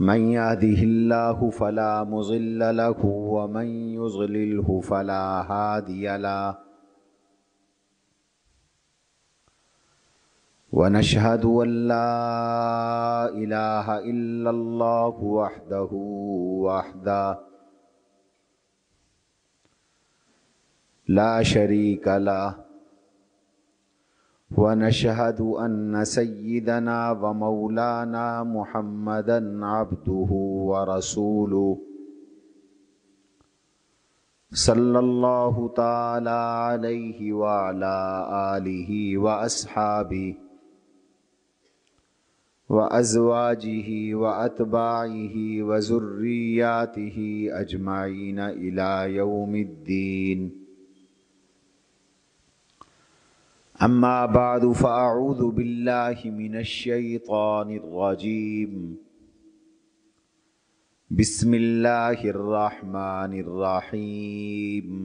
من يهده الله فلا مضل له ومن يضلله فلا هادي له ونشهد ان لا اله الا الله وحده وحده لا شريك له ونشهد أن سيدنا ومولانا محمدا عبده ورسوله صلى الله تعالى عليه وعلى آله وأصحابه وأزواجه وأتباعه وذرياته أجمعين إلى يوم الدين أما بعد فأعوذ بالله من الشيطان الرجيم بسم الله الرحمن الرحيم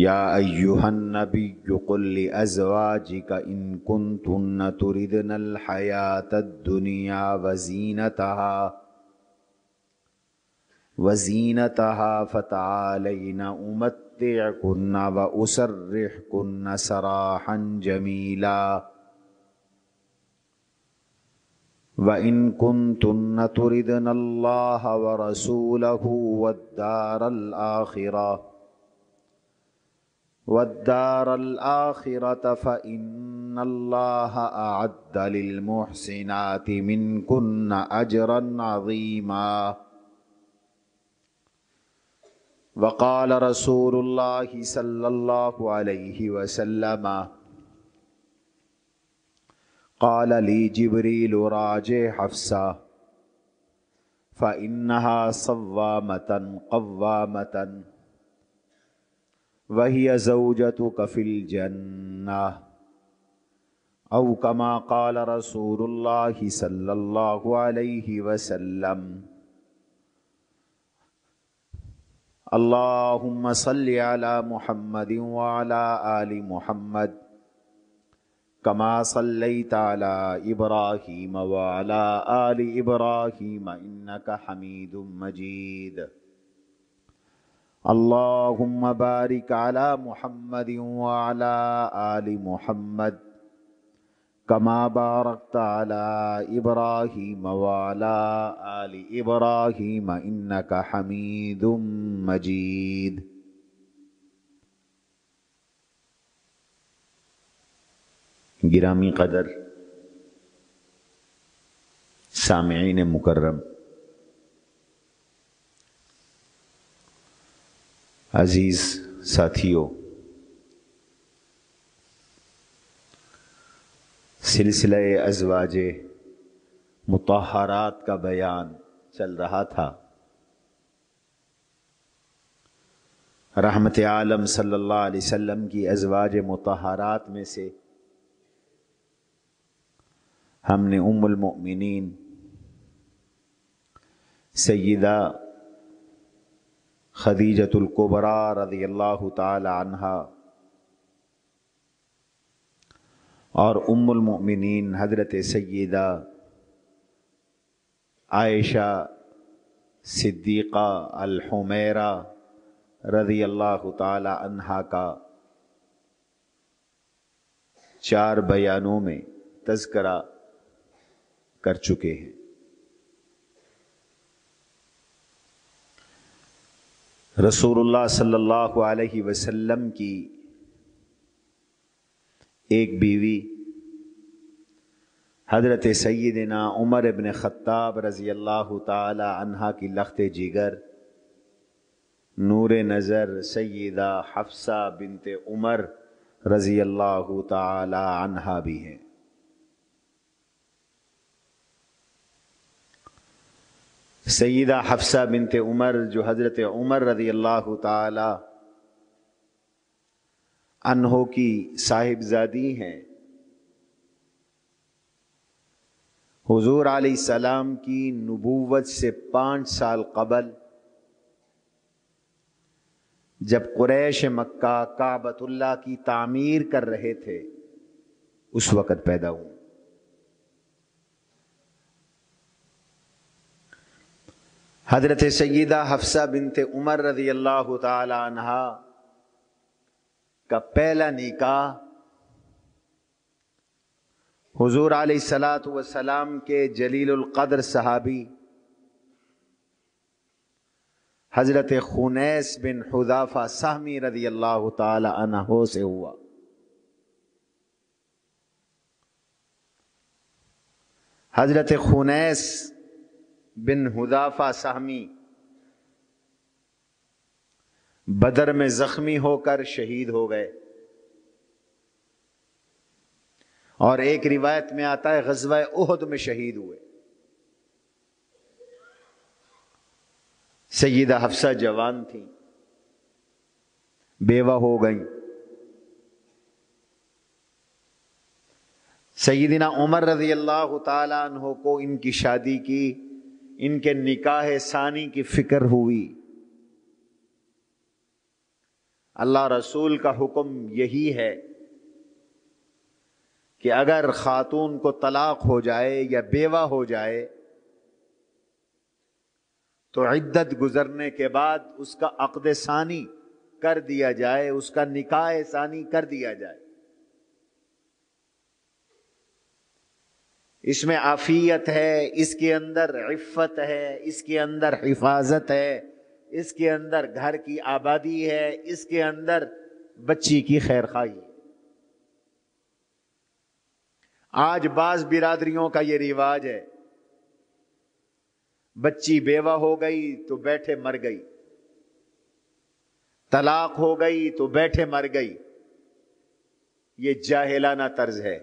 يا أيها النبي قل لأزواجك إن كنتن تردن الحياة الدنيا وزينتها وزينتها فتعالين أمتعكن وأسرحكن سراحا جميلا وإن كنتن تردن الله ورسوله والدار الآخرة والدار الآخرة فإن الله أعد للمحسنات منكن أجرا عظيماً وقال رسول الله صلى الله عليه وسلم قال لي جبريل راجع حفصة فإنها صوامة قوامة وهي زوجتك في الجنة أو كما قال رسول الله صلى الله عليه وسلم अल्लाहुम्म सल्लि अला मुहम्मद व अला आलि मुहम्मद कमा सल्लैत अला इब्राहीम व अला आलि इब्राहीम इन्नक हमीदुम मजीद अल्लाहुम्म बारिक अला मुहम्मद व मुहम्मद كما باركت على إبراهيم وعلى آل إبراهيم إنك حميد مجيد गिरामी قدر सामीन मुकर्रम अजीज़ ساتھیوں सिलसिला अजवाज मुतहरात का बयान चल रहा था रहमत आलम सल्लल्लाहु अलैहि वसल्लम की अजवाज मुतहरात में से हमने उम्मुल मोमिनीन सैदा खदीजतुल्कुबरा रदी अल्लाह तला और उम्मिन हज़रत सैदा आयशा सिद्दीक़ा अलहमेरा रज़ी अल्लाह तहा का चार बयानों में तस्करा कर चुके हैं रसूलुल्लाह सल्लल्लाहु अलैहि वसल्लम की एक बीवी हज़रत सैदना उमर इबन ख़ताब रज़ी अल्लाह तहा की लखत जिगर नूर नज़र सैदा हफ्सा बिनते उमर रज़ी अल्लाह तहा भी हैं सैदा हफ्सा बिनते उमर जो हज़रत उमर रज़ी अल्लाह तहों की साहिबजादी हैं हुजूर सलाम की नबूवत से पाँच साल कबल जब कुरैश मक्का काबतुल्ला की तामीर कर रहे थे उस वक़्त पैदा हूँ हजरत सैदा हफ्सा बिनते उमर रजी अल्लाह तहा का पहला निकाह हुजूर सलात वसलाम के जलीलकद्र सहाबी हज़रत खुनैस बिन हुदाफ़ा सहमी रदी अल्लाह तहो से हुआ हज़रत खुनैस बिन हुदाफ़ा सहमी बदर में ज़ख्मी होकर शहीद हो गए और एक रिवायत में आता है गजवा उहद में शहीद हुए सईद हफ्सा जवान थी बेवा हो गई सईदिना उमर रजी अल्लाह तहों को इनकी शादी की इनके निकाह सानी की फिक्र हुई अल्लाह रसूल का हुक्म यही है कि अगर खातून को तलाक हो जाए या बेवा हो जाए तो इद्दत गुजरने के बाद उसका अकद सानी कर दिया जाए उसका निकाय सानी कर दिया जाए इसमें आफियत है इसके अंदर इफ़त है इसके अंदर हिफाजत है इसके अंदर घर की आबादी है इसके अंदर बच्ची की खैर खाई आज बाज बिरादरियों का यह रिवाज है बच्ची बेवा हो गई तो बैठे मर गई तलाक हो गई तो बैठे मर गई ये जाहिलाना तर्ज है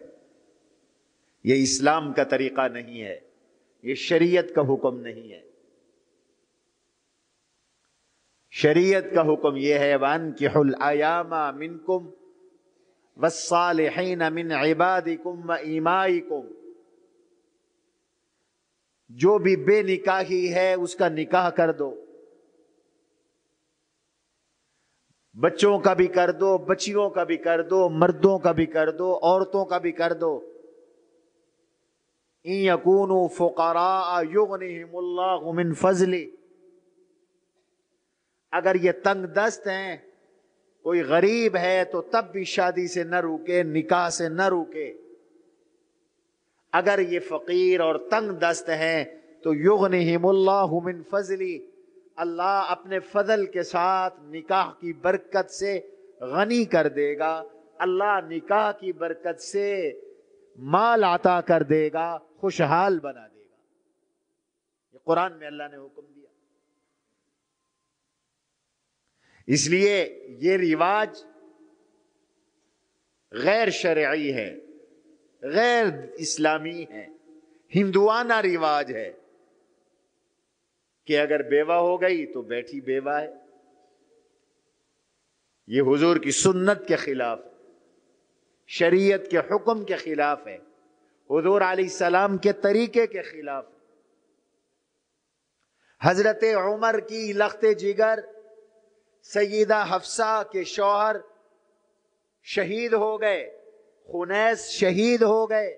ये इस्लाम का तरीका नहीं है ये शरीयत का हुक्म नहीं है शरीयत का हुक्म यह है वान की हल आयामा मिनकुम वसालहीन मिन कुम व ईमाई कुम जो भी बेनिकाही है उसका निकाह कर दो बच्चों का भी कर दो बच्चियों का भी कर दो मर्दों का भी कर दो औरतों का भी कर दो यकून फ़ुकरा युगन मिन फजली अगर ये तंग दस्त हैं कोई गरीब है तो तब भी शादी से न रुके निकाह से न रुके अगर ये फकीर और तंग दस्त हैं तो युग हिमुल्लामिन फजली अल्लाह अपने फजल के साथ निकाह की बरकत से गनी कर देगा अल्लाह निकाह की बरकत से माल आता कर देगा खुशहाल बना देगा ये कुरान में अल्लाह ने हुक्म दिया इसलिए ये रिवाज गैर शर्य है गैर इस्लामी है हिंदुआना रिवाज है कि अगर बेवा हो गई तो बैठी बेवा है ये हुजूर की सुन्नत के खिलाफ है शरीयत के हुक्म के खिलाफ है हजूर सलाम के तरीके के खिलाफ है हजरत उमर की लखते जिगर सईदा हफ्सा के शौहर शहीद हो गए खुनैस शहीद हो गए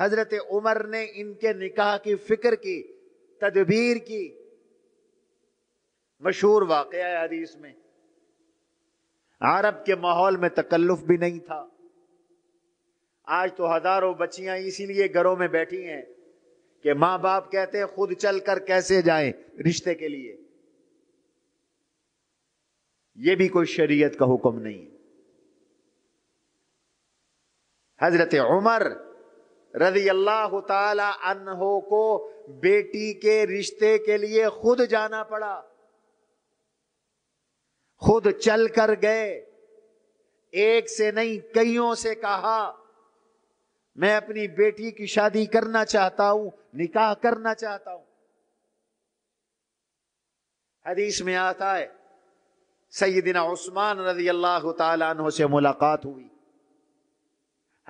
हजरत उमर ने इनके निकाह की फिक्र की तदबीर की मशहूर वाक़ है हदीस में अरब के माहौल में तकल्लुफ भी नहीं था आज तो हजारों बच्चियां इसीलिए घरों में बैठी हैं कि मां बाप कहते हैं खुद चल कर कैसे जाएं रिश्ते के लिए यह भी कोई शरीयत का हुक्म नहीं है हजरत उमर रजी अल्लाह तहो को बेटी के रिश्ते के लिए खुद जाना पड़ा खुद चल कर गए एक से नहीं कईयों से कहा मैं अपनी बेटी की शादी करना चाहता हूं निकाह करना चाहता हूं हदीस में आता है सैदिना उस्मान रजी अल्लाह तु से मुलाकात हुई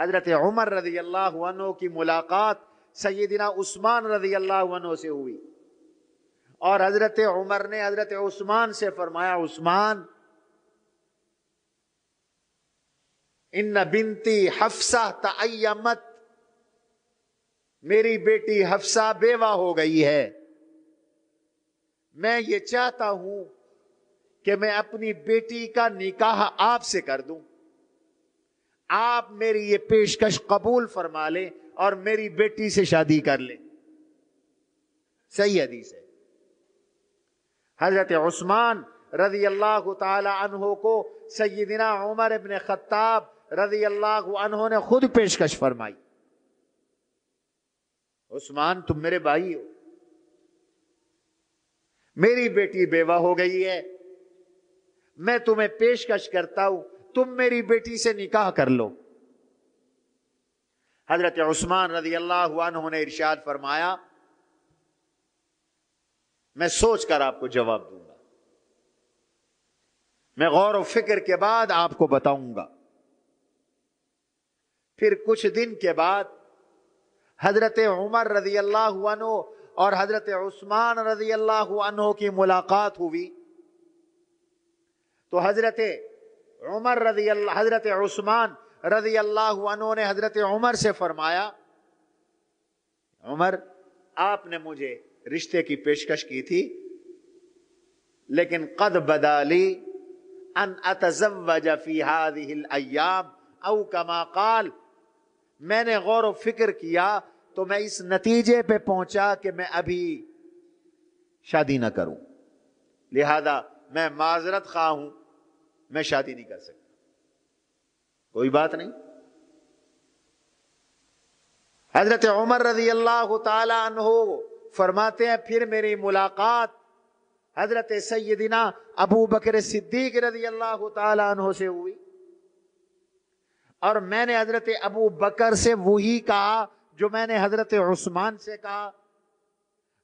हजरत उमर रजी अल्लाह की मुलाकात सैदिना उस्मान रजी अल्लाह से हुई और हजरत उमर ने हजरत उस्मान से फरमाया उस्मान इन बिनती हफ्सा तयमत मेरी बेटी हफ्सा बेवा हो गई है मैं ये चाहता हूं कि मैं अपनी बेटी का निकाह आपसे कर दूं आप मेरी ये पेशकश कबूल फरमा लें और मेरी बेटी से शादी कर लें सही हदीस है हजरत उस्मान रजी अल्लाह तहो को सैदिना उमर इबन खत्ताब रजी अल्लाह ने खुद पेशकश फरमाई उस्मान तुम मेरे भाई हो मेरी बेटी बेवा हो गई है मैं तुम्हें पेशकश करता हूं तुम मेरी बेटी से निकाह कर लो हजरत उस्मान रजी अल्लाह ने इरशाद फरमाया मैं सोचकर आपको जवाब दूंगा मैं गौर व फिक्र के बाद आपको बताऊंगा फिर कुछ दिन के बाद हजरत उमर रजी अल्लाह और हजरत उस्मान रजी अल्लाह की मुलाकात हुई तो हज़रत उमर रजी अल्लाह हज़रत उस्मान रजी अल्लाह ने हज़रत उमर से फरमाया उमर आपने मुझे रिश्ते की पेशकश की थी लेकिन कद बदाली अन औ कमा कमाकाल मैंने गौर व फिक्र किया तो मैं इस नतीजे पे पहुंचा कि मैं अभी शादी ना करूं लिहाजा मैं माजरत खा हूं मैं शादी नहीं कर सकता कोई बात नहीं हजरत उमर रजी अल्लाह तहो फरमाते हैं फिर मेरी मुलाकात हजरत सैदिना अबू बकर सिद्दीक रजी अल्लाह तहो से हुई और मैंने हजरत अबू बकर से वही कहा जो मैंने हजरत उस्मान से कहा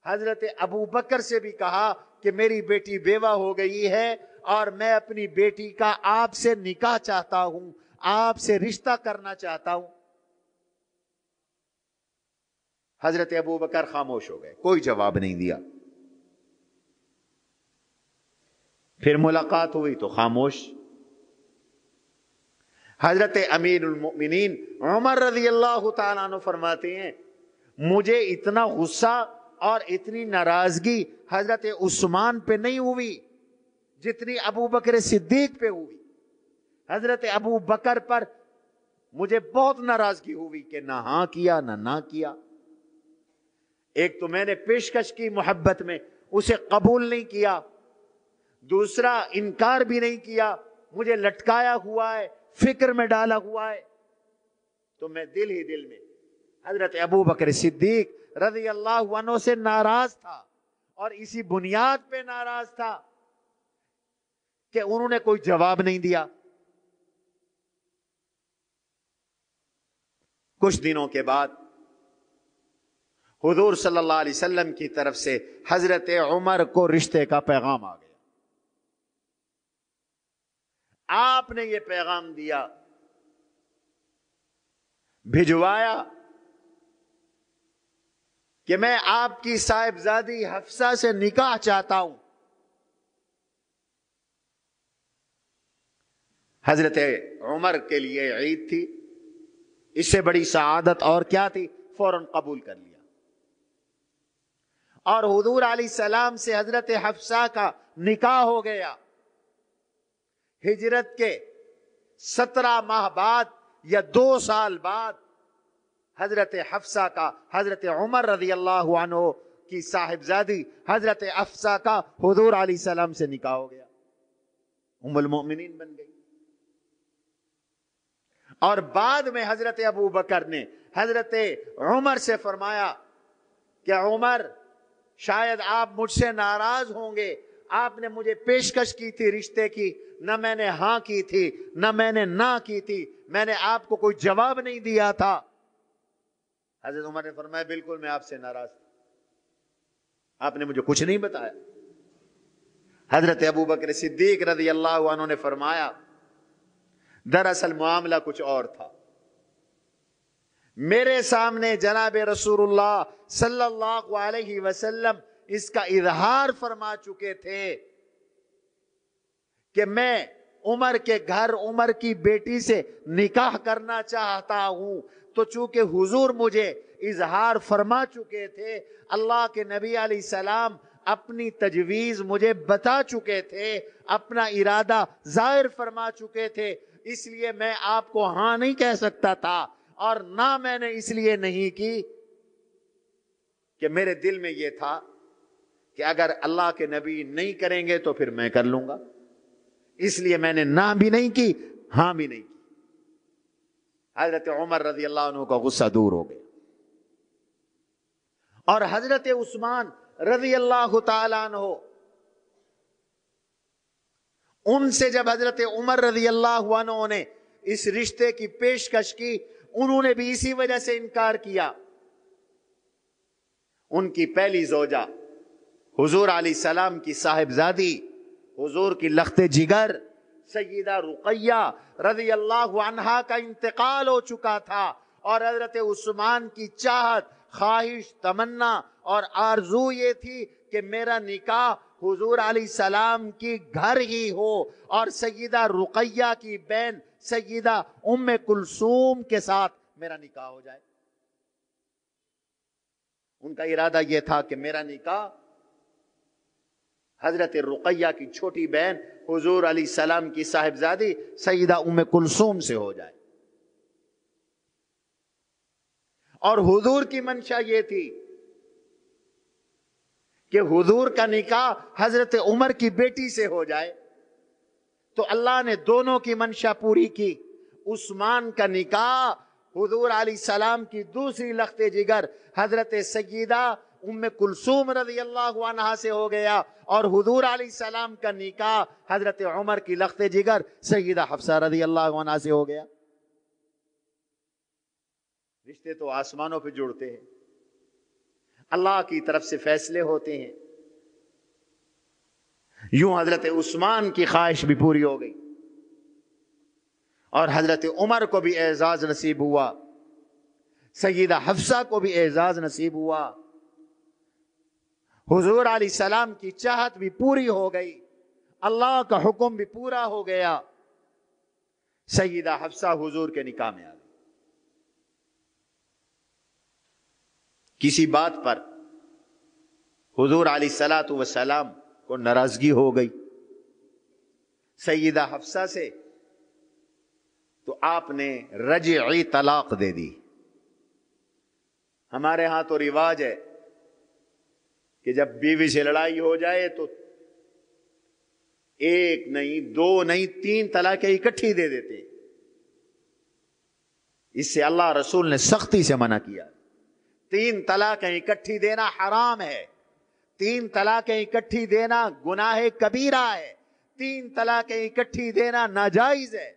हजरत अबू बकर से भी कहा कि मेरी बेटी बेवा हो गई है और मैं अपनी बेटी का आपसे निकाह चाहता हूं आपसे रिश्ता करना चाहता हूं हजरत अबू बकर खामोश हो गए कोई जवाब नहीं दिया फिर मुलाकात हुई तो खामोश हजरत अमीर उलमिन उमर रजी अल्लाह तु फरमाते हैं मुझे इतना गुस्सा और इतनी नाराजगी हजरत उस्मान पे नहीं हुई जितनी अबू बकर सिद्दीक पे हुई हजरत अबू बकर पर मुझे बहुत नाराजगी हुई कि ना हाँ किया ना ना किया एक तो मैंने पेशकश की मोहब्बत में उसे कबूल नहीं किया दूसरा इनकार भी नहीं किया मुझे लटकाया हुआ है फिक्र में डाला हुआ है तो मैं दिल ही दिल में हजरत अबू बकर सिद्दीक रजी अल्लाह से नाराज था और इसी बुनियाद पे नाराज था कि उन्होंने कोई जवाब नहीं दिया कुछ दिनों के बाद हुजूर सल्लल्लाहु अलैहि वसल्लम की तरफ से हजरत उमर को रिश्ते का पैगाम आ गया आपने ये पैगाम दिया भिजवाया कि मैं आपकी साहिबजादी हफ्सा से निकाह चाहता हूं हजरत उमर के लिए ईद थी इससे बड़ी शहादत और क्या थी फौरन कबूल कर लिया और हजूर सलाम से हजरत हफ्सा का निकाह हो गया हिजरत के सत्रह माह बाद या दो साल बाद हजरत हफ्सा का हजरत उमर रजी अल्लाह की साहिबजादी हजरत अफसा का हजूर सलाम से निकाह हो गया उमुल मोमिन बन गई और बाद में हजरत अबू बकर ने हजरत उमर से फरमाया कि उमर शायद आप मुझसे नाराज होंगे आपने मुझे पेशकश की थी रिश्ते की न मैंने हाँ की थी न मैंने ना की थी मैंने आपको कोई जवाब नहीं दिया था हजरत उमर ने फरमाया बिल्कुल मैं आपसे नाराज था आपने मुझे कुछ नहीं बताया हजरत अबू बकर सिद्दीक रजी अल्लाह ने फरमाया दरअसल मामला कुछ और था मेरे सामने जनाब रसूलुल्लाह सल्लल्लाहु अलैहि वसल्लम इसका इजहार फरमा चुके थे कि मैं उमर के घर उमर की बेटी से निकाह करना चाहता हूं तो चूंकि हुजूर मुझे इजहार फरमा चुके थे अल्लाह के नबी सलाम अपनी तजवीज़ मुझे बता चुके थे अपना इरादा जाहिर फरमा चुके थे इसलिए मैं आपको हां नहीं कह सकता था और ना मैंने इसलिए नहीं की कि मेरे दिल में यह था कि अगर अल्लाह के नबी नहीं करेंगे तो फिर मैं कर लूंगा इसलिए मैंने ना भी नहीं की हां भी नहीं की हजरत उमर रजी अल्लाह का गुस्सा दूर हो गया और हजरत उस्मान रजी अल्लाह तला हो उनसे जब हजरत उमर रजी अल्लाह ने इस रिश्ते की पेशकश की उन्होंने भी इसी वजह से इनकार किया उनकी पहली जोजा हुजूर अली सलाम की साहिबजादी हुजूर की लखते जिगर सईदा रुकैया रजी अल्लाह का इंतकाल हो चुका था और हजरत उस्मान की चाहत ख्वाहिश तमन्ना और आरजू ये थी कि मेरा निकाह हुजूर सलाम की घर ही हो और सईदा रुकैया की बहन सईदा उम कुलसूम के साथ मेरा निकाह हो जाए उनका इरादा यह था कि मेरा निकाह हजरत रुकैया की छोटी बहन हुजूर सलाम की साहिबजादी सईदा उम कुलसूम से हो जाए और हुजूर की मंशा ये थी कि हुजूर का निकाह हजरत उमर की बेटी से हो जाए तो अल्लाह ने दोनों की मंशा पूरी की उस्मान का निकाह हजूर सलाम की दूसरी लखते जिगर हजरत सगीदा उम कुलसूम रजी अल्लाह से हो गया और हजूर सलाम का निकाह हजरत उमर की लखते जिगर सगीदा हफ्सा रजी अल्लाह से हो गया रिश्ते तो आसमानों पर जुड़ते हैं अल्लाह की तरफ से फैसले होते हैं यूं हजरत उस्मान की ख्वाहिश भी पूरी हो गई और हजरत उमर को भी एजाज नसीब हुआ सईदा हफ्सा को भी एजाज नसीब हुआ हुजूर अली सलाम की चाहत भी पूरी हो गई अल्लाह का हुक्म भी पूरा हो गया सईदा हफ्सा हुजूर के निकाह में आ किसी बात पर हुजूर अली सलात वसलाम को नाराजगी हो गई सईदा हफ्सा से तो आपने रज तलाक दे दी हमारे यहां तो रिवाज है कि जब बीवी से लड़ाई हो जाए तो एक नहीं दो नहीं तीन तलाकें इकट्ठी दे देते इससे अल्लाह रसूल ने सख्ती से मना किया तीन तलाकें इकट्ठी देना हराम है तीन तलाकें इकट्ठी देना गुनाह कबीरा है तीन तलाकें इकट्ठी देना नाजायज है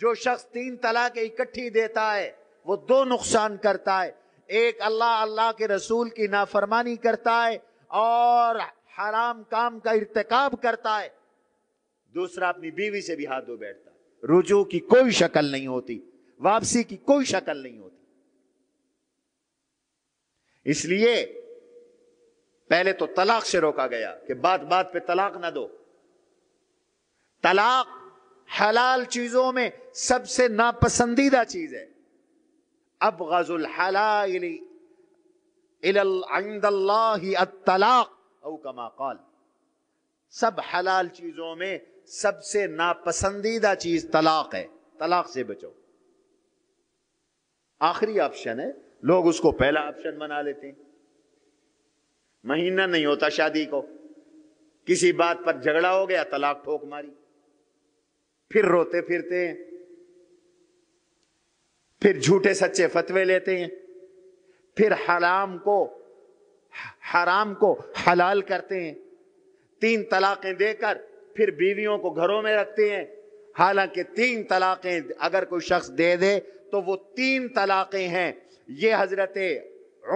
जो शख्स तीन तलाकें इकट्ठी देता है वो दो नुकसान करता है एक अल्लाह अल्लाह के रसूल की नाफरमानी करता है और हराम काम का इरतकाब करता है दूसरा अपनी बीवी से भी हाथ धो बैठता है रुजू की कोई शक्ल नहीं होती वापसी की कोई शक्ल नहीं होती इसलिए पहले तो तलाक से रोका गया कि बात बात पे तलाक ना दो तलाक हलाल चीजों में सबसे नापसंदीदा चीज है अब गजुल तलाक औ कमा सब हलाल चीजों में सबसे नापसंदीदा चीज तलाक है तलाक से बचो आखिरी ऑप्शन है लोग उसको पहला ऑप्शन बना लेते हैं महीना नहीं होता शादी को किसी बात पर झगड़ा हो गया तलाक ठोक मारी फिर रोते फिरते हैं फिर झूठे सच्चे फतवे लेते हैं फिर हराम को हराम को हलाल करते हैं तीन तलाकें देकर फिर बीवियों को घरों में रखते हैं हालांकि तीन तलाकें अगर कोई शख्स दे दे तो वो तीन तलाकें हैं ये हजरत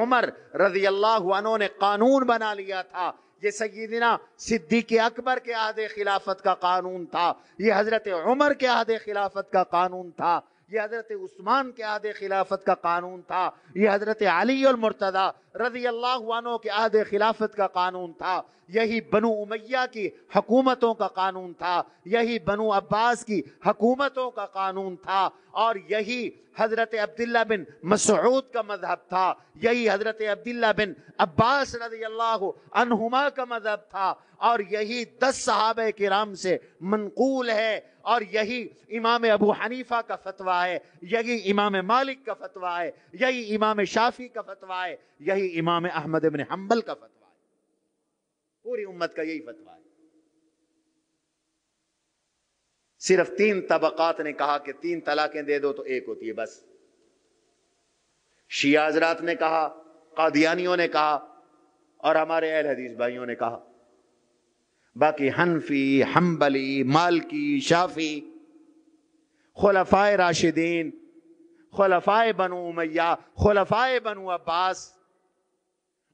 उमर रजी अल्लाह ने कानून बना लिया था ये सईदना सिद्दीक अकबर के अहद खिलाफत का कानून था ये हजरत उमर के आहद खिलाफत का कानून था ये हज़रत उस्मान के आधे खिलाफत का कानून था ये हज़रत अली और मुर्तदा रजी अल्लाह के आधे खिलाफत का कानून था यही बनु उमैया की हकूमतों का कानून था यही बनु अब्बास की हकूमतों का कानून था और यही हज़रत अब्दुल्ला बिन मसूद का मजहब था यही हज़रत अब्दुल्ला बिन अब्बास रजी अल्लाहुमा का मजहब था और यही दस सहाब कराम से मनकूल है और यही इमाम अबू हनीफा का फतवा है यही इमाम मालिक का फतवा है यही इमाम शाफी का फतवा है यही इमाम अहमद इबन हम्बल का फतवा है पूरी उम्मत का यही फतवा है सिर्फ तीन तबकात ने कहा कि तीन तलाकें दे दो तो एक होती है बस शियाजरात ने कहा कादियानियों ने कहा और हमारे अहल हदीस भाइयों ने कहा बाकी हनफी हम्बली मालकी शाफी खलफाए राशिदीन खलफाए बनू मैया खलफाए बनू अब्बास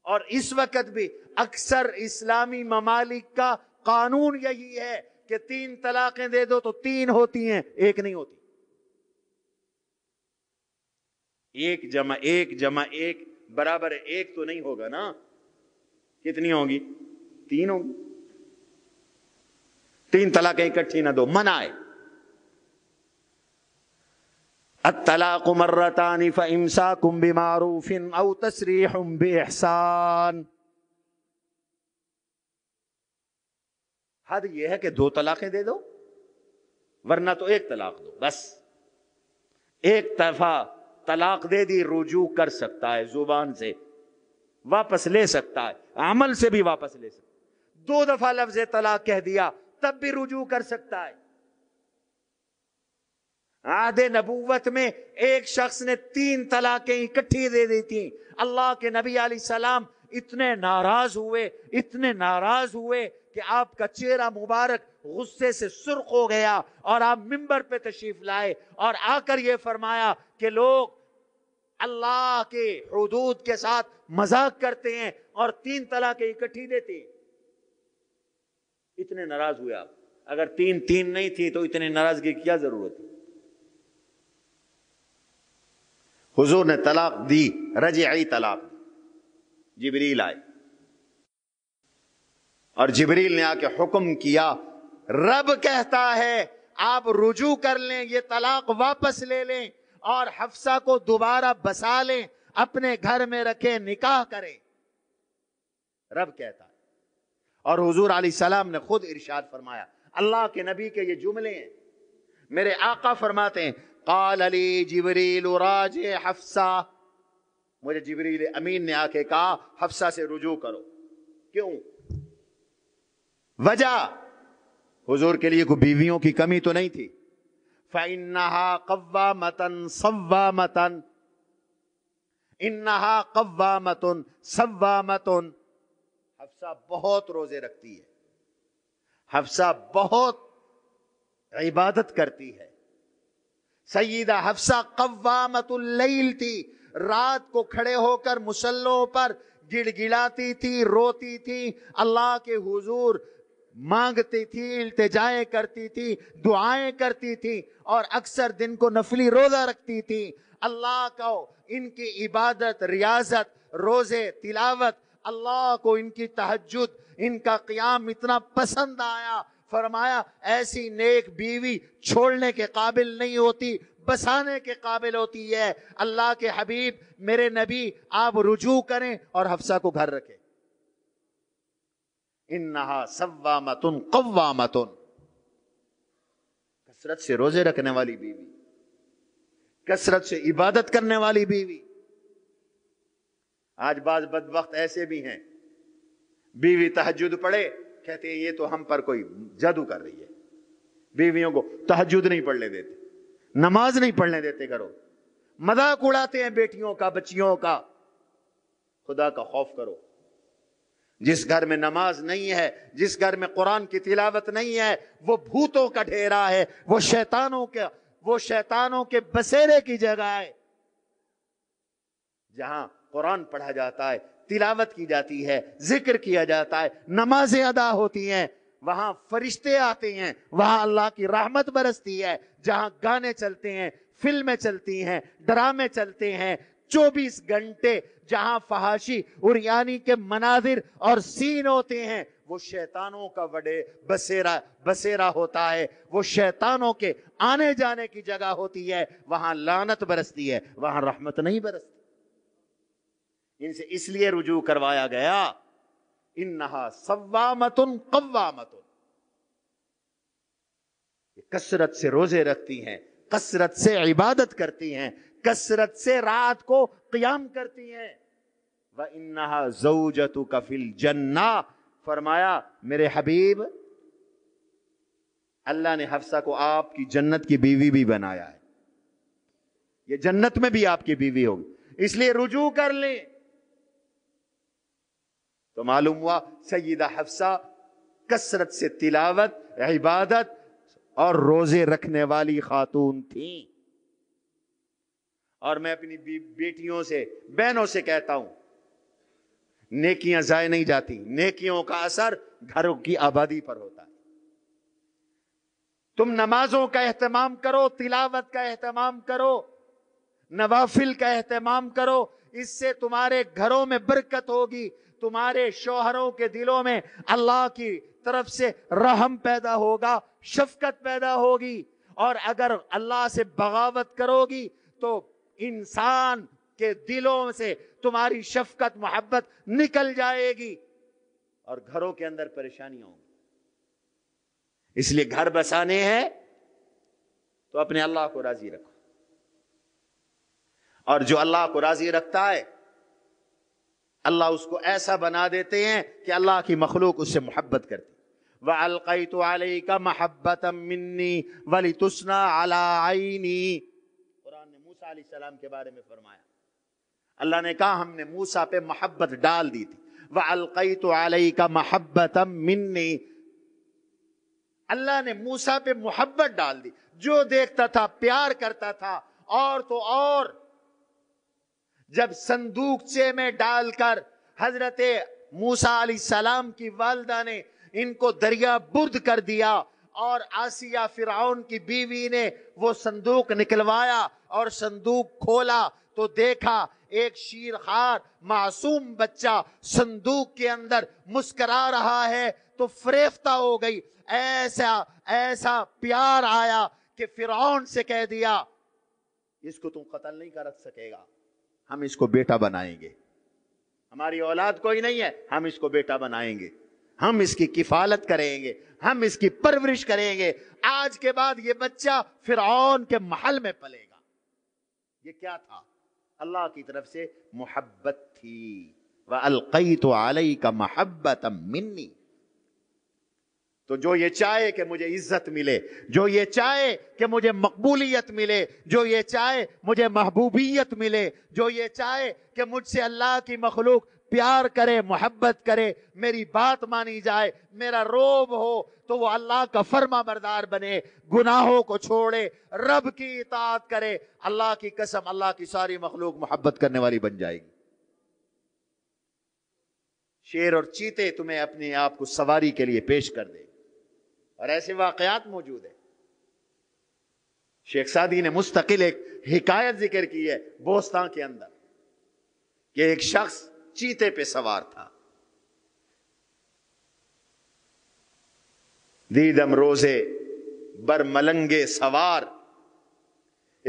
और इस वक्त भी अक्सर इस्लामी ममालिक का कानून यही है कि तीन तलाकें दे दो तो तीन होती हैं एक नहीं होती एक जमा एक जमा एक बराबर एक तो नहीं होगा ना कितनी होगी तीन होगी तीन तलाकें इकट्ठी ना दो मनाए अतलाक मर्रतानी फ़मसा कुम बिमारूफिन औ तस्री हम बेहसान हद यह है कि दो तलाकें दे दो वरना तो एक तलाक दो बस एक तरफा तलाक दे दी रुजू कर सकता है जुबान से वापस ले सकता है अमल से भी वापस ले सकता है दो दफा लफ्ज तलाक कह दिया तब भी रुजू कर सकता है आधे नबूवत में एक शख्स ने तीन तलाकें इकट्ठी दे दी थी अल्लाह के नबी सलाम इतने नाराज हुए इतने नाराज हुए कि आपका चेहरा मुबारक गुस्से से सुर्ख हो गया और आप मिंबर पे तशरीफ लाए और आकर ये फरमाया कि लोग अल्लाह के हदूद के साथ मजाक करते हैं और तीन तलाकें इकट्ठी देते हैं इतने नाराज हुए आप अगर तीन तीन नहीं थी तो इतने नाराजगी की क्या जरूरत है हुजूर ने तलाक दी रज आई तलाक दी जिबरील आए और जिबरील ने आके हुक्म किया रब कहता है आप रुजू कर लें ये तलाक वापस ले लें और हफ्सा को दोबारा बसा लें अपने घर में रखें निकाह करें रब कहता है और अली सलाम ने खुद इर्शाद फरमाया अल्लाह के नबी के ये जुमले हैं मेरे आका फरमाते हैं काल अली जिबरील राज हफ्सा मुझे जिबरील अमीन ने आके कहा हफ्सा से रुजू करो क्यों वजह हुजूर के लिए कोई बीवियों की कमी तो नहीं थी फ़ैन्नहा कव्वा मतन सव्वा मतन इन्नहा कव्वा मतुन सव्वा मतुन हफ्सा बहुत रोजे रखती है हफ्सा बहुत इबादत करती है सईदा हफ्सा कव्वामतुल्लैल थी रात को खड़े होकर मुसल्लों पर गिड़गिड़ाती थी रोती थी अल्लाह के हुजूर मांगती थी इल्तजाएं करती थी दुआएं करती थी और अक्सर दिन को नफली रोजा रखती थी अल्लाह का इनकी इबादत रियाजत रोजे तिलावत अल्लाह को इनकी तहजद इनका क्याम इतना पसंद आया फरमाया ऐसी नेक बीवी छोड़ने के काबिल नहीं होती बसाने के काबिल होती है अल्लाह के हबीब मेरे नबी आप रुजू करें और हफ्सा को घर रखें इन नहा सवा मतुन कव्वा मतुन कसरत से रोजे रखने वाली बीवी कसरत से इबादत करने वाली बीवी आज बाज बद वक्त ऐसे भी हैं बीवी तहजुद पढ़े कहते हैं ये तो हम पर कोई जादू कर रही है बीवियों को तहजुद नहीं पढ़ने देते नमाज नहीं पढ़ने देते करो मजाक उड़ाते हैं बेटियों का बच्चियों का खुदा का खौफ करो जिस घर में नमाज नहीं है जिस घर में कुरान की तिलावत नहीं है वो भूतों का ढेरा है वो शैतानों के वो शैतानों के बसेरे की जगह है जहां कुरान पढ़ा जाता है तिलावत की जाती है जिक्र किया जाता है नमाजें अदा होती हैं वहां फरिश्ते आते हैं वहां अल्लाह की राहमत बरसती है जहाँ गाने चलते हैं फिल्में चलती हैं ड्रामे चलते हैं चौबीस घंटे जहां फहाशी और यानी के मनाजिर और सीन होते हैं वो शैतानों का बड़े बसेरा बसेरा होता है वो शैतानों के आने जाने की जगह होती है वहां लानत बरसती है वहां रहमत नहीं बरसती इनसे इसलिए रुजू करवाया गया इन नहा सवामतुन मतुन कसरत से रोजे रखती हैं कसरत से इबादत करती हैं कसरत से रात को क्याम करती हैं व इन्ना जऊजतु कफिल जन्ना फरमाया मेरे हबीब अल्लाह ने हफ्सा को आपकी जन्नत की बीवी भी बनाया है ये जन्नत में भी आपकी बीवी होगी इसलिए रुजू कर लें तो मालूम हुआ सईदा हफ्सा कसरत से तिलावत इबादत और रोजे रखने वाली खातून थी और मैं अपनी बेटियों से बहनों से कहता हूं नेकियां जाए नहीं जाती नेकियों का असर घरों की आबादी पर होता है तुम नमाजों का एहतमाम करो तिलावत का एहतमाम करो नवाफिल का एहतमाम करो इससे तुम्हारे घरों में बरकत होगी तुम्हारे शोहरों के दिलों में अल्लाह की तरफ से रहम पैदा होगा शफकत पैदा होगी और अगर अल्लाह से बगावत करोगी तो इंसान के दिलों से तुम्हारी शफकत मोहब्बत निकल जाएगी और घरों के अंदर परेशानी होगी इसलिए घर बसाने हैं तो अपने अल्लाह को राजी रखो और जो अल्लाह को राजी रखता है अल्लाह उसको ऐसा बना देते हैं कि अल्लाह की मखलूक उससे मोहब्बत करती व अलकई तो आलई का महब्बत मिन्नी वली तुस्ना अला कुरान ने मूसा सलाम के बारे में फरमाया अल्लाह ने कहा हमने मूसा पे मोहब्बत डाल दी थी व अलकई तो आलई का मोहब्बत मिन्नी अल्लाह ने मूसा पे मोहब्बत डाल दी जो देखता था प्यार करता था और तो और जब संदूकचे में डालकर हजरत मूसा सलाम की वालदा ने इनको दरिया बुर्द कर दिया और आसिया फिराउन की बीवी ने वो संदूक निकलवाया और संदूक खोला तो देखा एक शीरखार मासूम बच्चा संदूक के अंदर मुस्करा रहा है तो फ्रेफ्ता हो गई ऐसा ऐसा प्यार आया कि फिरौन से कह दिया इसको तुम कत्ल नहीं कर सकेगा हम इसको बेटा बनाएंगे हमारी औलाद कोई नहीं है हम इसको बेटा बनाएंगे हम इसकी किफालत करेंगे हम इसकी परवरिश करेंगे आज के बाद ये बच्चा फिर के महल में पलेगा ये क्या था अल्लाह की तरफ से मोहब्बत थी वह अलकई तो आलई का मोहब्बत मिन्नी तो जो ये चाहे कि मुझे इज्जत मिले जो ये चाहे कि मुझे मकबूलियत मिले जो ये चाहे मुझे महबूबियत मिले जो ये चाहे कि मुझसे अल्लाह की मखलूक प्यार करे मोहब्बत करे मेरी बात मानी जाए मेरा रोब हो तो वो अल्लाह का फर्मा बरदार बने गुनाहों को छोड़े रब की इतात करे अल्लाह की कसम अल्लाह की सारी मखलूक मोहब्बत करने वाली बन जाएगी शेर और चीते तुम्हें अपने आप को सवारी के लिए पेश कर दे और ऐसे वाकयात मौजूद है शेख सादी ने मुस्तकिल एक हिकायत जिक्र की है बोस्ता के अंदर कि एक शख्स चीते पे सवार था दीदम रोजे बर मलंगे सवार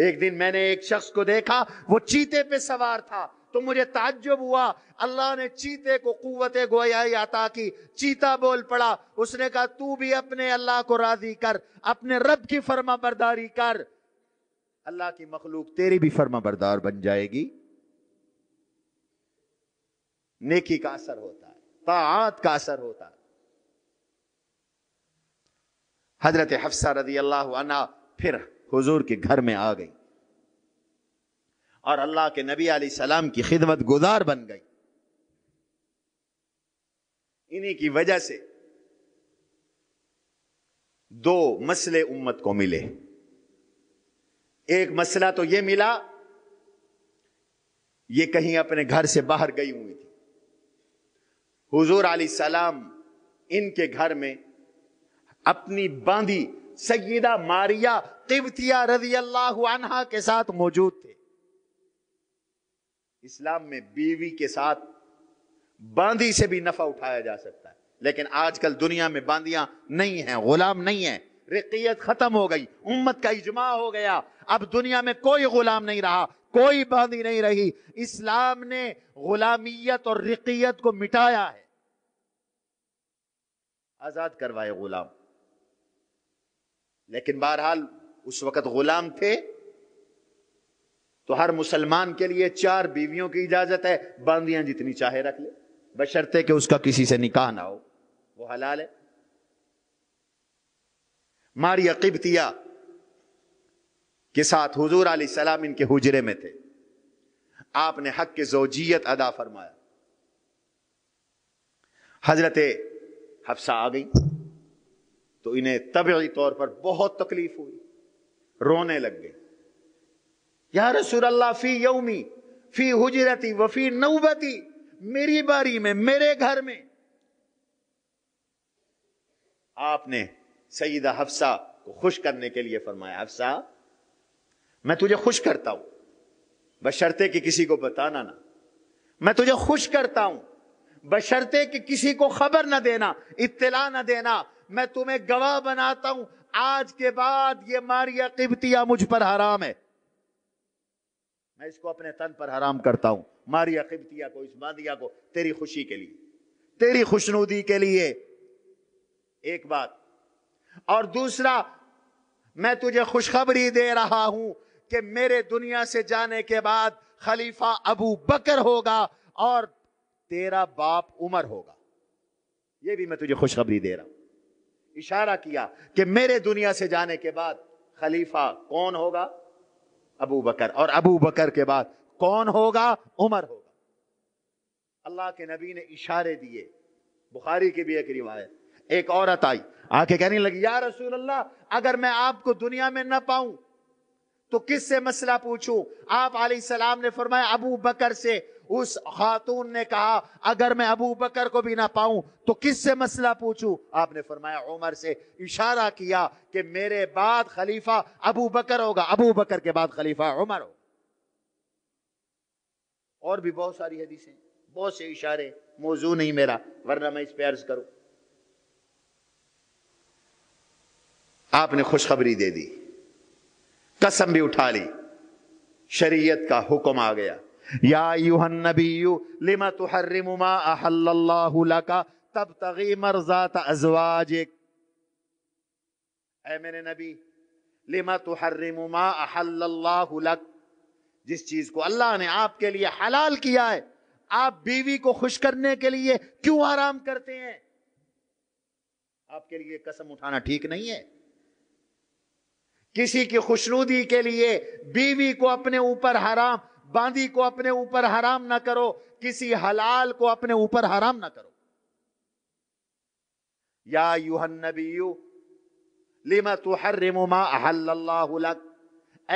एक दिन मैंने एक शख्स को देखा वो चीते पे सवार था तो मुझे ताज्जुब हुआ अल्लाह ने चीते को कुत गोयाई आता की चीता बोल पड़ा उसने कहा तू भी अपने अल्लाह को राजी कर अपने रब की फर्मा बरदारी कर अल्लाह की मखलूक तेरी भी फर्मा बरदार बन जाएगी नेकी का असर होता है ताआत का असर होता है हजरत हफ्सा रजी अल्लाह फिर हुजूर के घर में आ गई और अल्लाह के नबी सलाम की खिदमत गुजार बन गई इन्हीं की वजह से दो मसले उम्मत को मिले एक मसला तो यह मिला ये कहीं अपने घर से बाहर गई हुई थी हुजूर अली सलाम इनके घर में अपनी बांधी सगीदा मारिया तिब्तिया रजी अल्लाह के साथ मौजूद थे इस्लाम में बीवी के साथ बांदी से भी नफा उठाया जा सकता है लेकिन आजकल दुनिया में बांदियां नहीं हैं गुलाम नहीं है रिकियत खत्म हो गई उम्मत का इजमा हो गया अब दुनिया में कोई गुलाम नहीं रहा कोई बांदी नहीं रही इस्लाम ने गुलामियत और रिकियत को मिटाया है आजाद करवाए गुलाम लेकिन बहरहाल उस वक्त गुलाम थे तो हर मुसलमान के लिए चार बीवियों की इजाजत है बांदियां जितनी चाहे रख ले बशर्ते कि उसका किसी से निकाह ना हो वो हलाल है मारिया किबतिया के साथ हुजूर सलाम इनके हुजरे में थे आपने हक के जोजियत अदा फरमाया हजरत हफ्सा आ गई तो इन्हें तबी तौर पर बहुत तकलीफ हुई रोने लग गए या रसूल फी यौमी फी हुजरती फी नौबती मेरी बारी में मेरे घर में आपने सईदा हफ्सा को खुश करने के लिए फरमाया हफ्सा मैं तुझे खुश करता हूं बशर्ते कि किसी को बताना ना मैं तुझे खुश करता हूं बशर्ते कि किसी को खबर ना देना इत्तला ना देना मैं तुम्हें गवाह बनाता हूं आज के बाद ये मारिया किबतिया मुझ पर हराम है मैं इसको अपने तन पर हराम करता हूं मारिया अकिबतिया को इस मादिया को तेरी खुशी के लिए तेरी खुशनुदी के लिए एक बात और दूसरा मैं तुझे खुशखबरी दे रहा हूं कि मेरे दुनिया से जाने के बाद खलीफा अबू बकर होगा और तेरा बाप उमर होगा यह भी मैं तुझे खुशखबरी दे रहा हूं इशारा किया कि मेरे दुनिया से जाने के बाद खलीफा कौन होगा अबू बकर और अबू बकर के बाद कौन होगा उमर होगा अल्लाह के नबी ने इशारे दिए बुखारी की भी एक रिवायत एक औरत आई आके कहने लगी या रसूल अल्लाह अगर मैं आपको दुनिया में ना पाऊं तो किससे मसला पूछूं आप सलाम ने फरमाया अबू बकर से उस खातून ने कहा अगर मैं अबू बकर को भी ना पाऊं तो किससे मसला पूछूं आपने फरमाया उमर से इशारा किया कि मेरे बाद खलीफा अबू बकर होगा अबू बकर के बाद खलीफा उमर हो और भी बहुत सारी हदीसें बहुत से इशारे मौजू नहीं मेरा वरना मैं इस पर अर्ज करूं आपने खुशखबरी दे दी कसम भी उठा ली शरीयत का हुक्म आ गया या यूहन लिमा तुहर्रिमुमा अहल्लल्लाहु लका तब तगी मरजात अजवाजिक ए जिस चीज को अल्लाह ने आपके लिए हलाल किया है आप बीवी को खुश करने के लिए क्यों आराम करते हैं आपके लिए कसम उठाना ठीक नहीं है किसी की खुशनुदी के लिए बीवी को अपने ऊपर हराम बांदी को अपने ऊपर हराम ना करो किसी हलाल को अपने ऊपर हराम ना करो या यूहन नबीयू लिमा तुहर्रिमा हर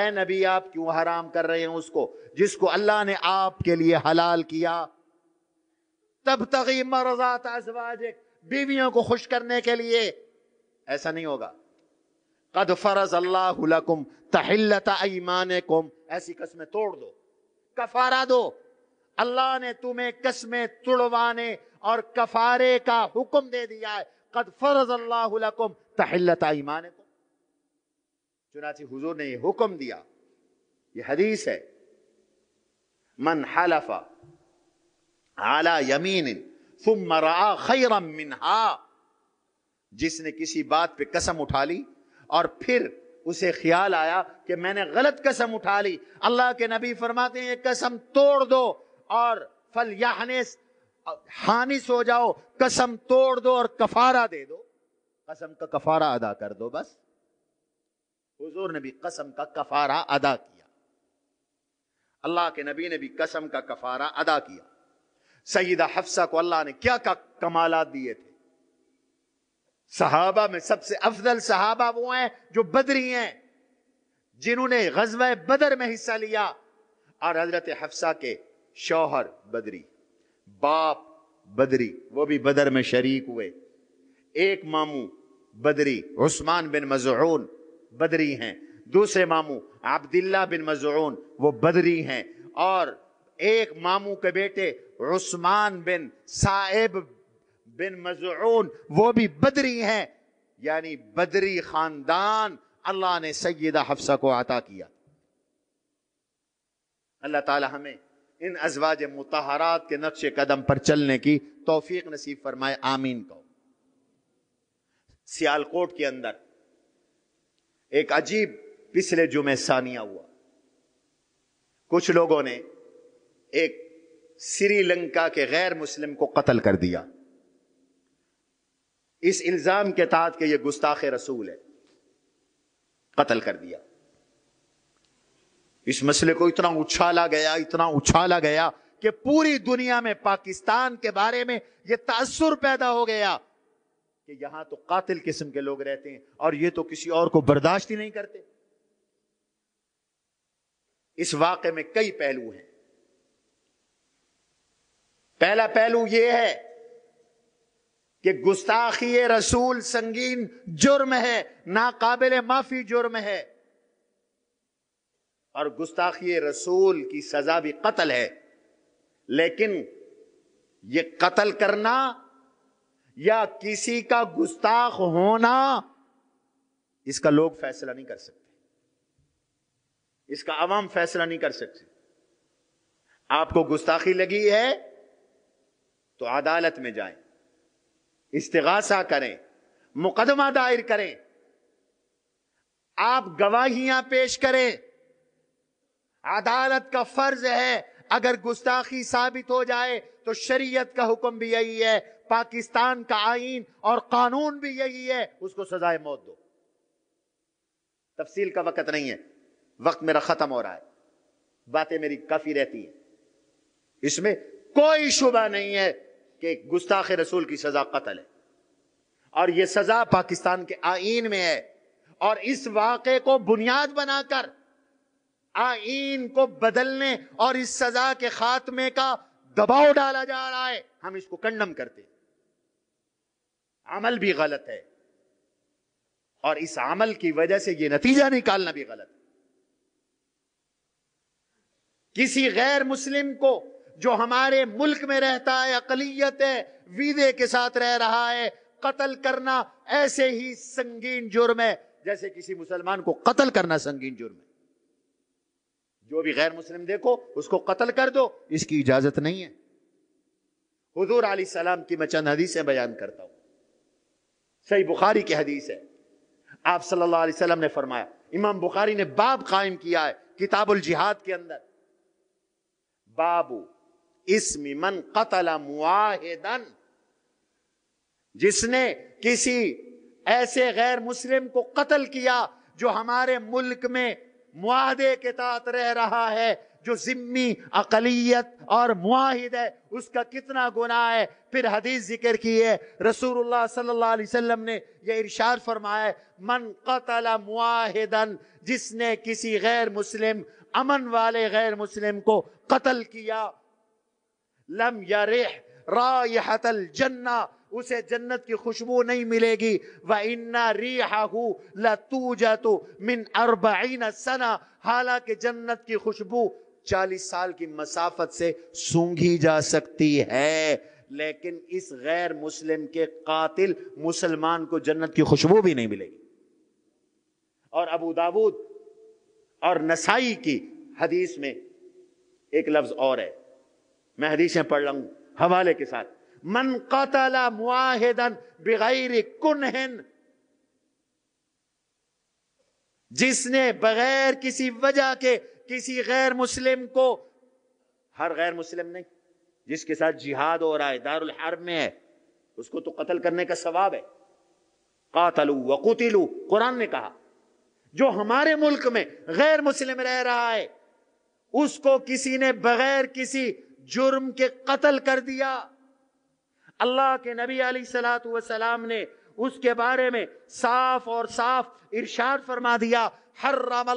ए नबी आप क्यों हराम कर रहे हैं उसको जिसको अल्लाह ने आपके लिए हलाल किया तब तक मरजात अजवाज बीवियों को खुश करने के लिए ऐसा नहीं होगा कद फरज अल्लाह तहिलता ईमान ऐसी कस्में तोड़ दो कफारा दो अल्लाह ने तुम्हें कस्में तुड़वाने और कफारे का हुक्म दे दिया है कद फरज अल्लाहकुम तहलत ईमान को चुनाची हुजूर ने यह हुक्म दिया यह हदीस है मन हलफा आला यमीन फुमरा खैरम मिनहा जिसने किसी बात पे कसम उठा ली और फिर उसे ख्याल आया कि मैंने गलत कसम उठा ली अल्लाह के नबी फरमाते हैं कसम तोड़ दो और फल याहनेस हानिस हो जाओ कसम तोड़ दो और कफारा दे दो कसम का कफारा अदा कर दो बस हुजूर ने भी कसम का कफारा अदा किया अल्लाह के नबी ने भी कसम का कफारा अदा किया सईदा हफ्सा को अल्लाह ने क्या कमालात दिए थे सहाबा में सबसे अफजल सहाबा वो हैं जो बदरी हैं जिन्होंने गजब बदर में हिस्सा लिया और हजरत हफ्सा के शौहर बदरी बाप बदरी वो भी बदर में शरीक हुए एक मामू बदरी उस्मान बिन मजून बदरी हैं दूसरे मामू आब्दिल्ला बिन मजून वो बदरी हैं और एक मामू के बेटे उस्मान बिन साहेब बिन मजून वो भी बदरी है यानी बदरी खानदान अल्लाह ने सयदा हफ्सा को आता किया अल्लाह ताला हमें इन अजवाज मुतहरात के नक्श कदम पर चलने की तोफीक नसीब फरमाए आमीन को सियालकोट के अंदर एक अजीब पिछले जुमे सानिया हुआ कुछ लोगों ने एक श्रीलंका के गैर मुस्लिम को कत्ल कर दिया इस इल्ज़ाम के तहत कि यह गुस्ताख रसूल है कत्ल कर दिया इस मसले को इतना उछाला गया इतना उछाला गया कि पूरी दुनिया में पाकिस्तान के बारे में यह तासुर पैदा हो गया कि यहां तो कातिल किस्म के लोग रहते हैं और ये तो किसी और को बर्दाश्त ही नहीं करते इस वाक़े में कई पहलू हैं पहला पहलू यह है कि गुस्ताखी रसूल संगीन जुर्म है नाकाबिल माफी जुर्म है और गुस्ताखी रसूल की सजा भी कत्ल है लेकिन ये कत्ल करना या किसी का गुस्ताख होना इसका लोग फैसला नहीं कर सकते इसका आवाम फैसला नहीं कर सकते आपको गुस्ताखी लगी है तो अदालत में जाए इस्तगासा करें मुकदमा दायर करें आप गवाहियां पेश करें अदालत का फर्ज है अगर गुस्ताखी साबित हो जाए तो शरीयत का हुक्म भी यही है पाकिस्तान का आइन और कानून भी यही है उसको सजाए मौत दो तफसील का वक्त नहीं है वक्त मेरा खत्म हो रहा है बातें मेरी काफी रहती है इसमें कोई शुबा नहीं है कि गुस्ताख रसूल की सजा कतल है और यह सजा पाकिस्तान के आइन में है और इस वाक़े को बुनियाद बनाकर आइन को बदलने और इस सजा के खात्मे का दबाव डाला जा रहा है हम इसको कंडम करते अमल भी गलत है और इस अमल की वजह से यह नतीजा निकालना भी गलत है किसी गैर मुस्लिम को जो हमारे मुल्क में रहता है अकलीत है वीदे के साथ रह रहा है कत्ल करना ऐसे ही संगीन जुर्म है जैसे किसी मुसलमान को कत्ल करना संगीन जुर्म है जो भी गैर मुस्लिम देखो उसको कत्ल कर दो इसकी इजाजत नहीं है हजूर आली सलाम की मैं चंद हदीसें बयान करता हूं सही बुखारी की हदीस है आप सल्लल्लाहु अलैहि वसल्लम ने फरमाया इमाम बुखारी ने बाब कायम किया है किताबुल जिहाद के अंदर बाबू इसमी मन कतला मुआहिदन जिसने किसी ऐसे गैर मुस्लिम को कत्ल किया जो हमारे मुल्क में मुआदे के तहत रह रहा है जो जिम्मी अकलीत और मुआहिद है उसका कितना गुनाह है फिर हदीस जिक्र की है रसूलुल्लाह सल्लल्लाहु अलैहि वसल्लम ने यह इरशाद फरमाया मन कतला मुआहिदन जिसने किसी गैर मुस्लिम अमन वाले गैर मुस्लिम को कत्ल किया लम यरिह रायहतल जन्ना उसे जन्नत की खुशबू नहीं मिलेगी व इन्ना रिहाहू लतूजतु मिन अरबईन सना हालांकि जन्नत की खुशबू चालीस साल की मसाफत से सूंघी जा सकती है लेकिन इस गैर मुस्लिम के कातिल मुसलमान को जन्नत की खुशबू भी नहीं मिलेगी और अबू दाबूद और नसाई की हदीस में एक लफ्ज और है मैं हदीसें पढ़ लूँ हवाले के साथ मन कतला मुआहिदन बगैर कुन जिसने बगैर किसी वजह के किसी गैर मुस्लिम को हर गैर मुस्लिम नहीं जिसके साथ जिहाद हो रहा है दारुल हर में है उसको तो कत्ल करने का सवाब है कातलू वकुतिलू कुरान ने कहा जो हमारे मुल्क में गैर मुस्लिम रह रहा है उसको किसी ने बगैर किसी जुर्म के कत्ल कर दिया अल्लाह के नबी अली सलात वसलाम ने उसके बारे में साफ और साफ इरशाद फरमा दिया हर्रम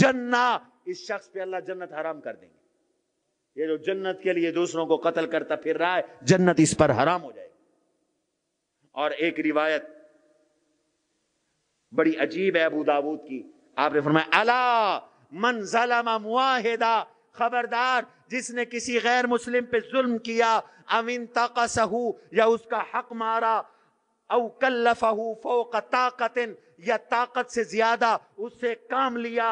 जन्ना इस शख्स पे अल्लाह जन्नत हराम कर देंगे ये जो जन्नत के लिए दूसरों को कत्ल करता फिर रहा है जन्नत इस पर हराम हो जाएगी और एक रिवायत बड़ी अजीब है अबू दाऊद की आपने फरमाया अला मन जलमा मुआहिदा खबरदार जिसने किसी गैर मुस्लिम पे जुल्म किया अमिन सहू या उसका हक मारा अवकल्लफहू फोक ताकत या ताकत से ज्यादा उससे काम लिया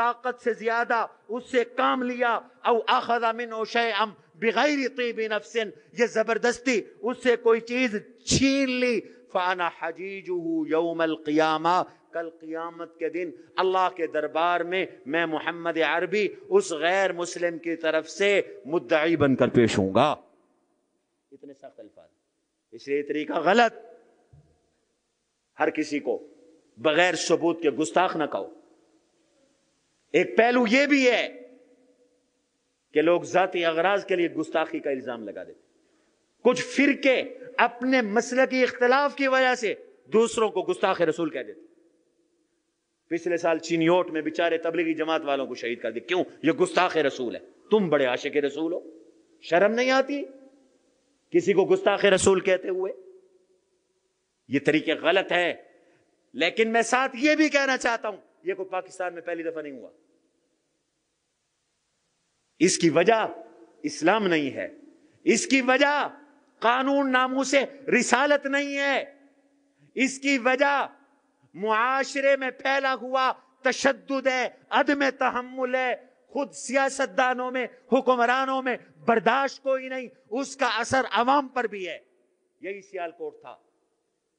ताकत से ज्यादा उससे काम लिया अव आखदा मिन ओशे अम बगैर तीब नफसिन ये ज़बरदस्ती उससे कोई चीज़ छीन ली फ़ाना हजीजू यौमल क़ियामा कल क़ियामत के दिन अल्लाह के दरबार में मैं मोहम्मद अरबी उस गैर मुस्लिम की तरफ से मुद्दाई बनकर पेश होऊंगा इतने सख्त अल्फाज इसलिए तरीका गलत हर किसी को बगैर सबूत के गुस्ताख ना कहो एक पहलू यह भी है कि लोग जाती अगराज के लिए गुस्ताखी का इल्जाम लगा देते कुछ फिरके अपने मसल की इख्तलाफ की वजह से दूसरों को गुस्ताख रसूल कह देते पिछले साल चिनियोट में बेचारे तबलीगी जमात वालों को शहीद कर दिया क्यों ये गुस्ताख रसूल है तुम बड़े आशे के रसूल हो शर्म नहीं आती किसी को गुस्ताख रसूल कहते हुए ये तरीके गलत है लेकिन मैं साथ ये भी कहना चाहता हूं ये को पाकिस्तान में पहली दफा नहीं हुआ इसकी वजह इस्लाम नहीं है इसकी वजह कानून नामों से रिसालत नहीं है इसकी वजह मुआशरे में फैला हुआ तशद है अदम तहमुल है खुद सियासतदानों में हुक्मरानों में बर्दाश्त कोई नहीं उसका असर अवाम पर भी है यही सियालकोट था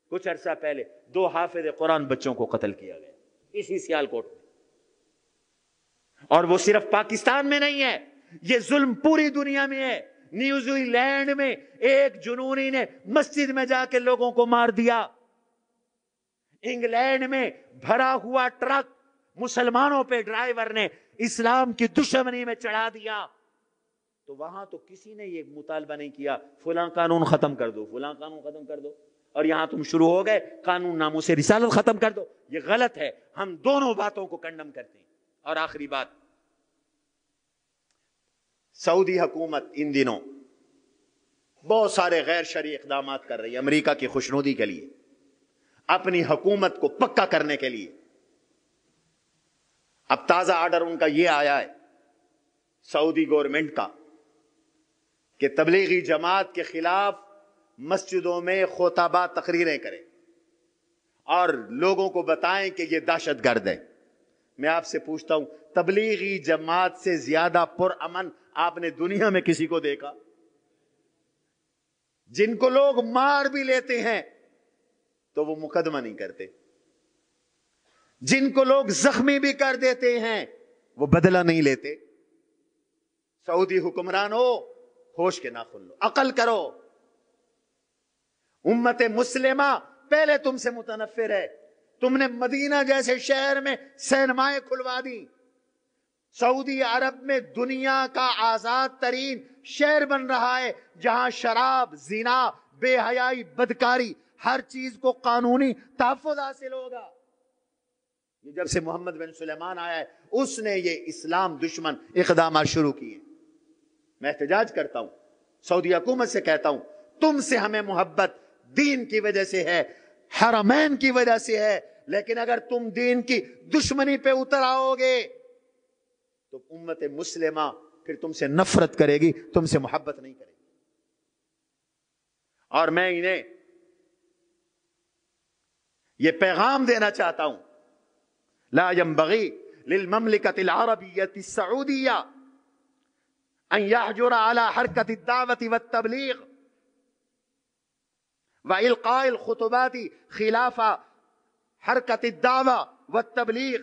कुछ अरसा पहले दो हाफिज कुरान बच्चों को कत्ल किया गया इसी सियालकोट में और वो सिर्फ पाकिस्तान में नहीं है ये जुल्म पूरी दुनिया में है न्यूजीलैंड में एक जुनूनी ने मस्जिद में जाके लोगों को मार दिया इंग्लैंड में भरा हुआ ट्रक मुसलमानों पे ड्राइवर ने इस्लाम की दुश्मनी में चढ़ा दिया तो वहां तो किसी ने ये मुतालबा नहीं किया फुला कानून खत्म कर दो फुला कानून खत्म कर दो और यहां तुम शुरू हो गए कानून नामों से रिसालत खत्म कर दो ये गलत है हम दोनों बातों को कंडम करते हैं और आखिरी बात सऊदी हुकूमत इन दिनों बहुत सारे गैर शरी इकदाम कर रही है अमरीका की खुशनुदी के लिए अपनी हुकूमत को पक्का करने के लिए अब ताजा आर्डर उनका यह आया है सऊदी गवर्नमेंट का कि तबलीगी जमात के खिलाफ मस्जिदों में खोताबा तकरीरें करें और लोगों को बताएं कि यह दहशत गर्द है मैं आपसे पूछता हूं तबलीगी जमात से ज्यादा पुरअमन आपने दुनिया में किसी को देखा जिनको लोग मार भी लेते हैं तो वो मुकदमा नहीं करते जिनको लोग जख्मी भी कर देते हैं वो बदला नहीं लेते सऊदी हुक्मरान हो होश के ना खुल लो अकल करो उम्मत मुस्लिमा पहले तुमसे मुतनफिर है तुमने मदीना जैसे शहर में सहनमाएं खुलवा दी सऊदी अरब में दुनिया का आजाद तरीन शहर बन रहा है जहां शराब जीना बेहयाई बदकारी हर चीज को कानूनी तहफुज हासिल होगा ये जब से मोहम्मद बिन सुलेमान आया है उसने ये इस्लाम दुश्मन इकदाम शुरू किए मैं एहतजाज करता हूं सऊदी हुकूमत से कहता हूं तुमसे हमें मोहब्बत दीन की वजह से है हरमैन की वजह से है लेकिन अगर तुम दीन की दुश्मनी पे उतर आओगे तो उम्मत मुस्लिमा फिर तुमसे नफरत करेगी तुमसे मोहब्बत नहीं करेगी और मैं इन्हें یہ پیغام دینا چاہتا ہوں لا ينبغي للمملكة العربية السعودية أن يحجر على حركة الدعوة والتبليغ وإلقاء الخطبات خلاف حركة الدعوة والتبليغ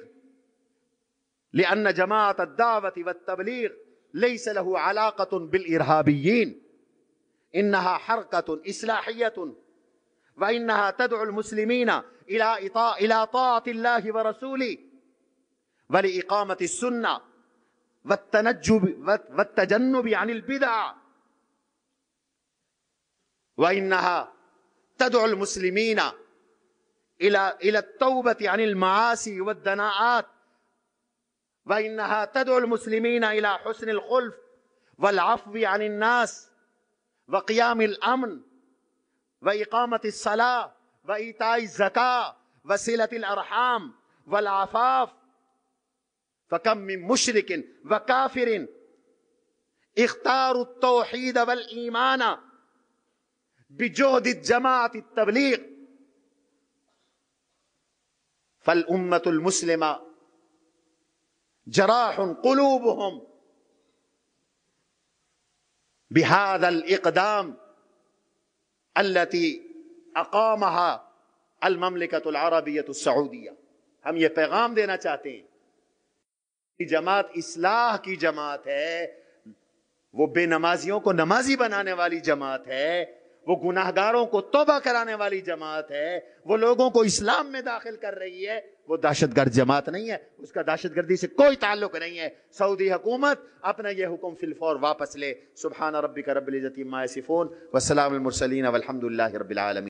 لأن جماعة الدعوة والتبليغ ليس له علاقة بالإرهابيين إنها حركة إصلاحية وإنها تدعو المسلمين إلى إلى طاعة الله ورسوله ولإقامة السنة والتنجب والتجنب عن البدع وإنها تدعو المسلمين إلى إلى التوبة عن المعاصي والدناءات وإنها تدعو المسلمين إلى حسن الخلف والعفو عن الناس وقيام الأمن وإقامة الصلاة وإيتاء الزكاة وصلة الأرحام والعفاف فكم من مشرك وكافر اختاروا التوحيد والإيمان بجهد الجماعة التبليغ فالأمة المسلمة جراح قلوبهم بهذا الإقدام التي अकामहा अलममलिकतुलरबियतसऊदिया हम ये पैगाम देना चाहते हैं कि जमात इसलाह की जमात है वो बेनमाजियों को नमाजी बनाने वाली जमात है वो गुनाहगारों को तोबा कराने वाली जमात है वो लोगों को इस्लाम में दाखिल कर रही है वो गर्द जमात नहीं है उसका गर्दी से कोई ताल्लुक नहीं है सऊदी हुकूमत अपना यह हुक्म फिलफौर वापस ले सुबहाना रबी का रबिलजती मायसिफ़ोन वसलामसलिन अलहमदिल्ला रबीआलमी